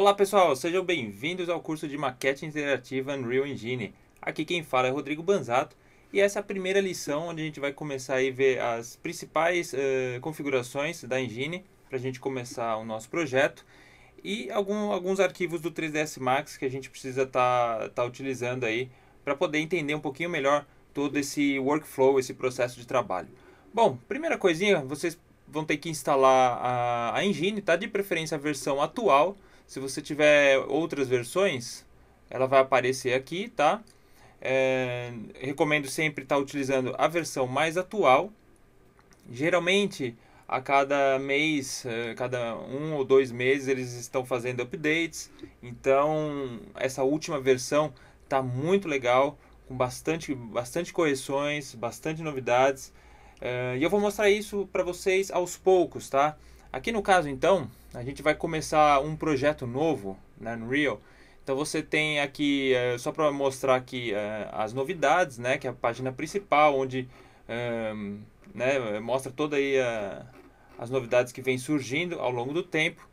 Olá pessoal, sejam bem-vindos ao curso de Maquete Interativa Unreal Engine. Aqui quem fala é Rodrigo Banzato e essa é a primeira lição onde a gente vai começar a ver as principais uh, configurações da Engine para a gente começar o nosso projeto e algum, alguns arquivos do 3ds Max que a gente precisa estar tá, tá utilizando aí para poder entender um pouquinho melhor todo esse workflow, esse processo de trabalho. Bom, primeira coisinha, vocês vão ter que instalar a, a Engine, tá? De preferência a versão atual, se você tiver outras versões, ela vai aparecer aqui, tá? É, recomendo sempre estar tá utilizando a versão mais atual. Geralmente, a cada mês, é, cada um ou dois meses, eles estão fazendo updates. Então, essa última versão está muito legal, com bastante, bastante correções, bastante novidades. É, e eu vou mostrar isso para vocês aos poucos, tá? Aqui no caso, então, a gente vai começar um projeto novo na né, Unreal. Então você tem aqui, é, só para mostrar aqui é, as novidades, né, que é a página principal, onde é, né, mostra toda aí as novidades que vêm surgindo ao longo do tempo.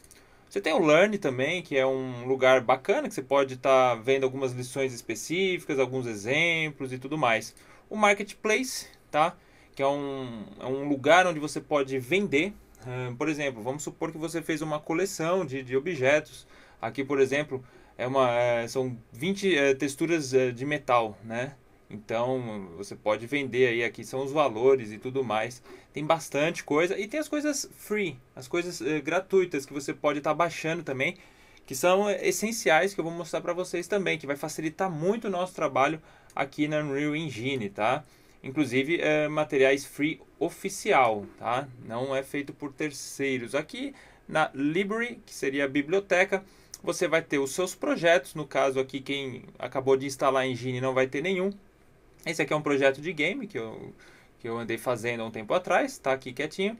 Você tem o Learn também, que é um lugar bacana, que você pode estar tá vendo algumas lições específicas, alguns exemplos e tudo mais. O Marketplace, tá? que é um, é um lugar onde você pode vender por exemplo, vamos supor que você fez uma coleção de, de objetos. Aqui, por exemplo, é uma, é, são 20 é, texturas é, de metal, né? Então você pode vender aí, aqui são os valores e tudo mais. Tem bastante coisa e tem as coisas free, as coisas é, gratuitas que você pode estar tá baixando também, que são eh, essenciais que eu vou mostrar para vocês também, que vai facilitar muito o nosso trabalho aqui na Unreal Engine, tá? inclusive é, materiais free oficial, tá? Não é feito por terceiros. Aqui na library, que seria a biblioteca, você vai ter os seus projetos, no caso aqui quem acabou de instalar a engine não vai ter nenhum. Esse aqui é um projeto de game que eu, que eu andei fazendo há um tempo atrás, tá aqui quietinho.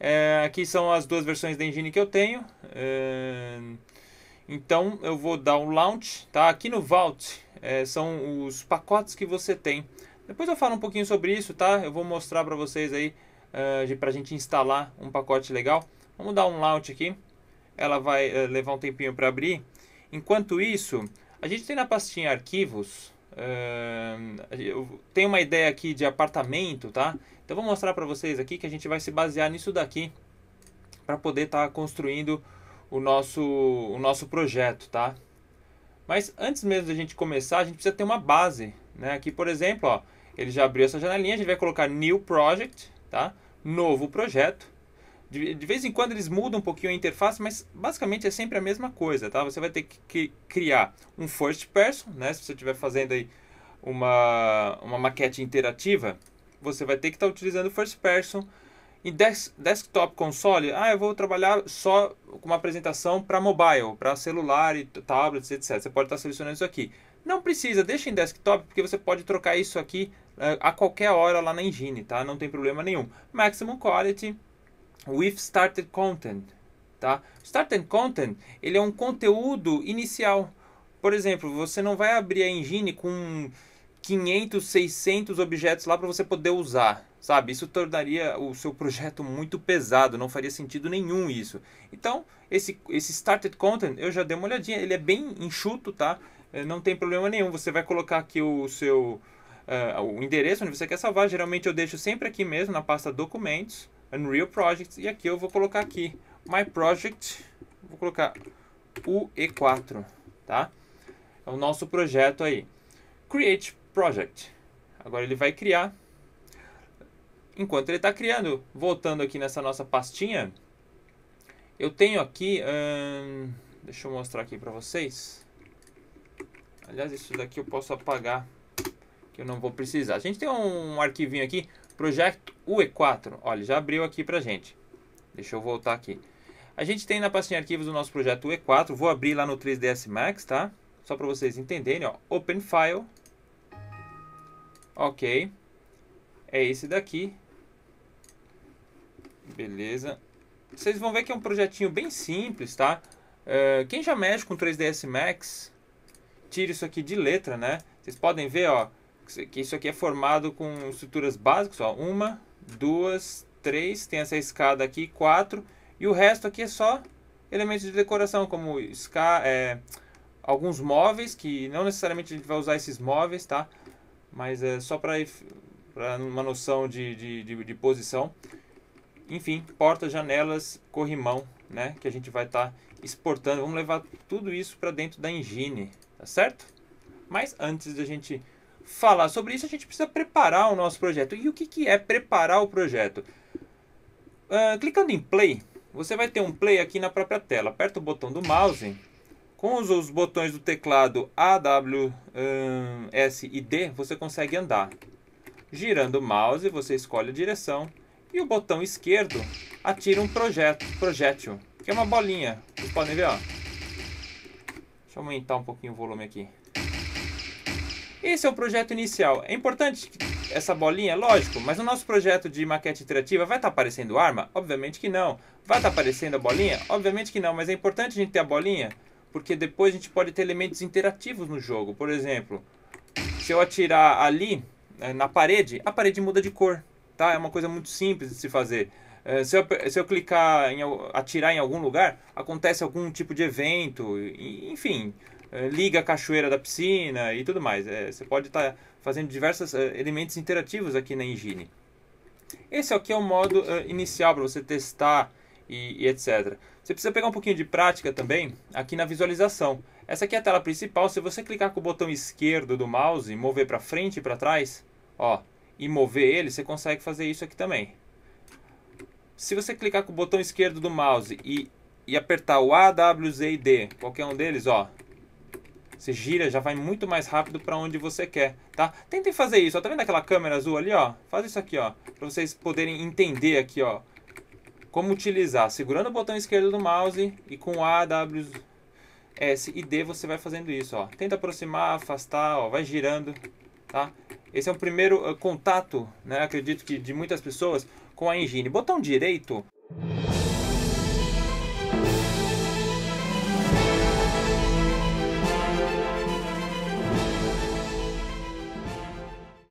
É, aqui são as duas versões da engine que eu tenho. É, então eu vou dar um launch, tá? Aqui no Vault é, são os pacotes que você tem depois eu falo um pouquinho sobre isso, tá? Eu vou mostrar para vocês aí, uh, eh, para a gente instalar um pacote legal. Vamos dar um launch aqui. Ela vai uh, levar um tempinho para abrir. Enquanto isso, a gente tem na pastinha arquivos, uh, eu tenho uma ideia aqui de apartamento, tá? Então vou mostrar para vocês aqui que a gente vai se basear nisso daqui para poder estar tá construindo o nosso, o nosso projeto, tá? Mas antes mesmo da gente começar, a gente precisa ter uma base, né? Aqui, por exemplo, ó, ele já abriu essa janelinha, a gente vai colocar New Project, tá? Novo projeto. De, de vez em quando eles mudam um pouquinho a interface, mas basicamente é sempre a mesma coisa, tá? Você vai ter que criar um first person, né? Se você estiver fazendo aí uma, uma maquete interativa, você vai ter que estar tá utilizando first person. Em des desktop console, ah, eu vou trabalhar só com uma apresentação para mobile, para celular e tablets, etc. Você pode estar tá selecionando isso aqui. Não precisa, deixa em desktop, porque você pode trocar isso aqui uh, a qualquer hora lá na engine, tá? Não tem problema nenhum. Maximum Quality with Started Content, tá? Started Content, ele é um conteúdo inicial. Por exemplo, você não vai abrir a engine com 500, 600 objetos lá para você poder usar, sabe? Isso tornaria o seu projeto muito pesado, não faria sentido nenhum isso. Então, esse, esse Started Content, eu já dei uma olhadinha, ele é bem enxuto, tá? É, não tem problema nenhum. Você vai colocar aqui o seu uh, o endereço onde você quer salvar. Geralmente eu deixo sempre aqui mesmo na pasta documentos, Unreal Projects e aqui eu vou colocar aqui My Project, vou colocar UE4, tá? É o nosso projeto aí. Create Project. Agora ele vai criar. Enquanto ele está criando, voltando aqui nessa nossa pastinha, eu tenho aqui, hum, deixa eu mostrar aqui para vocês. Aliás, isso daqui eu posso apagar, que eu não vou precisar. A gente tem um arquivinho aqui, projeto UE4. Olha, já abriu aqui pra gente. Deixa eu voltar aqui. A gente tem na pastinha arquivos o nosso projeto UE4. Vou abrir lá no 3ds Max, tá? Só para vocês entenderem, ó. Open File. Ok. É esse daqui. Beleza. Vocês vão ver que é um projetinho bem simples, tá? Uh, quem já mexe com 3ds Max tire isso aqui de letra, né? Vocês podem ver, ó, que isso aqui é formado com estruturas básicas, ó. Uma, duas, três, tem essa escada aqui, quatro. E o resto aqui é só elementos de decoração, como esca é, alguns móveis, que não necessariamente a gente vai usar esses móveis, tá? Mas é só para uma noção de, de, de, de posição. Enfim, portas, janelas, corrimão, né? Que a gente vai estar tá exportando. Vamos levar tudo isso para dentro da engine tá certo? Mas antes de a gente falar sobre isso, a gente precisa preparar o nosso projeto. E o que, que é preparar o projeto? Uh, clicando em play, você vai ter um play aqui na própria tela. Aperta o botão do mouse. Com os, os botões do teclado A, W, um, ah, S e D, você consegue andar. Girando o mouse, você escolhe a direção. E o botão esquerdo atira um projeto, projétil, que é uma bolinha. Vocês podem ver, ó. Deixa eu aumentar um pouquinho o volume aqui. Esse é o projeto inicial. É importante essa bolinha, lógico, mas no nosso projeto de maquete interativa vai estar tá aparecendo arma? Obviamente que não. Vai estar tá aparecendo a bolinha? Obviamente que não, mas é importante a gente ter a bolinha, porque depois a gente pode ter elementos interativos no jogo. Por exemplo, se eu atirar ali eh, na parede, a parede muda de cor, tá? É uma coisa muito simples de se fazer. É, se eu, se eu clicar em atirar em algum lugar, acontece algum tipo de evento, enfim, é, liga a cachoeira da piscina e tudo mais. É, você pode estar tá fazendo diversos é, elementos interativos aqui na engine. Esse aqui é o modo inicial para você testar e, e, etc. Você precisa pegar um pouquinho de prática também aqui na visualização. Essa aqui é a tela principal. Se você clicar com o botão esquerdo do mouse, mover para frente e para trás, ó, e mover ele, você consegue fazer isso aqui também. Se você clicar com o botão esquerdo do mouse e, e apertar o A, W, Z e D, qualquer um deles, ó, você gira, já vai muito mais rápido para onde você quer, tá? Tentem fazer isso, ó, tá vendo aquela câmera azul ali, ó? Faz isso aqui, ó, para vocês poderem entender aqui, ó, como utilizar. Segurando o botão esquerdo do mouse e com A, W, S e D você vai fazendo isso, ó. Tenta aproximar, afastar, ó, vai girando, tá? Esse é o primeiro uh, contato, né? Acredito que de muitas pessoas com a engine. Botão direito.